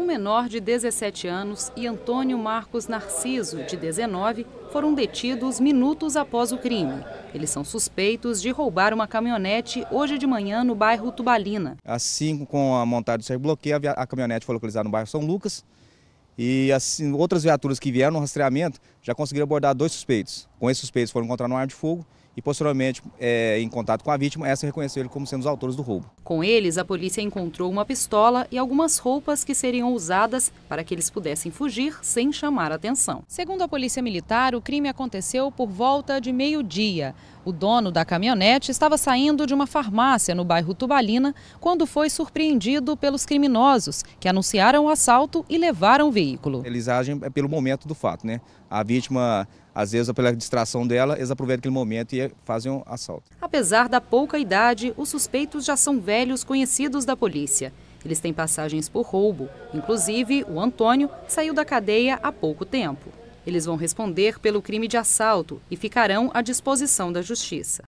um menor de 17 anos e Antônio Marcos Narciso, de 19, foram detidos minutos após o crime. Eles são suspeitos de roubar uma caminhonete hoje de manhã no bairro Tubalina. Assim, com a montagem do cerco bloqueio, a caminhonete foi localizada no bairro São Lucas. E assim outras viaturas que vieram no rastreamento já conseguiram abordar dois suspeitos. Com esses suspeitos foram encontrar no ar de fogo e, posteriormente, é, em contato com a vítima, essa reconheceu ele como sendo os autores do roubo. Com eles, a polícia encontrou uma pistola e algumas roupas que seriam usadas para que eles pudessem fugir sem chamar atenção. Segundo a Polícia Militar, o crime aconteceu por volta de meio-dia. O dono da caminhonete estava saindo de uma farmácia no bairro Tubalina quando foi surpreendido pelos criminosos que anunciaram o assalto e levaram o veículo. Eles agem é, pelo momento do fato, né? A vítima, às vezes, pela distração dela, eles aproveitam aquele momento e é, fazem o um assalto. Apesar da pouca idade, os suspeitos já são velhos conhecidos da polícia. Eles têm passagens por roubo. Inclusive, o Antônio saiu da cadeia há pouco tempo. Eles vão responder pelo crime de assalto e ficarão à disposição da Justiça.